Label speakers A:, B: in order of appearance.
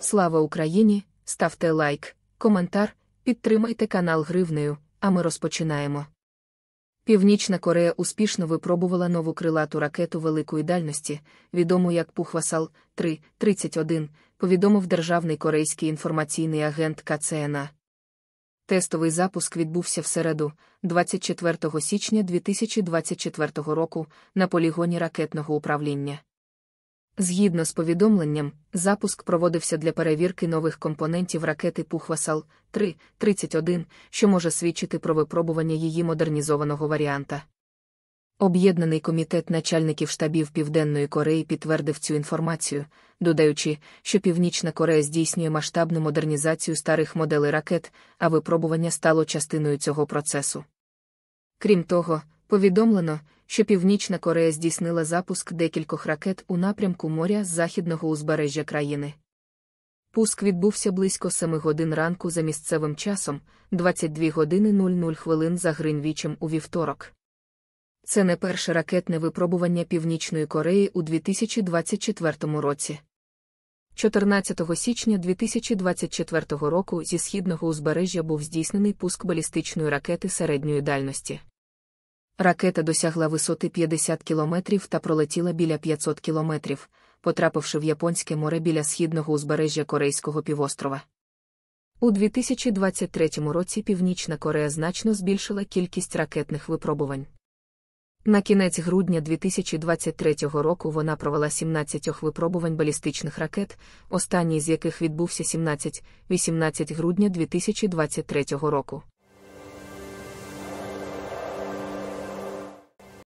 A: Слава Україні! Ставте лайк, коментар, підтримайте канал Гривнею, а ми розпочинаємо. Північна Корея успішно випробувала нову крилату ракету великої дальності, відому як Пухвасал 3 31 повідомив державний корейський інформаційний агент КЦНА. Тестовий запуск відбувся в середу, 24 січня 2024 року, на полігоні ракетного управління. Згідно з повідомленням, запуск проводився для перевірки нових компонентів ракети Пухвасал 3 31 що може свідчити про випробування її модернізованого варіанта. Об'єднаний комітет начальників штабів Південної Кореї підтвердив цю інформацію, додаючи, що Північна Корея здійснює масштабну модернізацію старих моделей ракет, а випробування стало частиною цього процесу. Крім того, повідомлено, що Північна Корея здійснила запуск декількох ракет у напрямку моря з західного узбережжя країни. Пуск відбувся близько 7 годин ранку за місцевим часом, 22 години 00 хвилин за Гринвічем у вівторок. Це не перше ракетне випробування Північної Кореї у 2024 році. 14 січня 2024 року зі східного узбережжя був здійснений пуск балістичної ракети середньої дальності. Ракета досягла висоти 50 кілометрів та пролетіла біля 500 кілометрів, потрапивши в Японське море біля східного узбережжя Корейського півострова. У 2023 році Північна Корея значно збільшила кількість ракетних випробувань. На кінець грудня 2023 року вона провела 17 випробувань балістичних ракет, останній з яких відбувся 17-18 грудня 2023 року.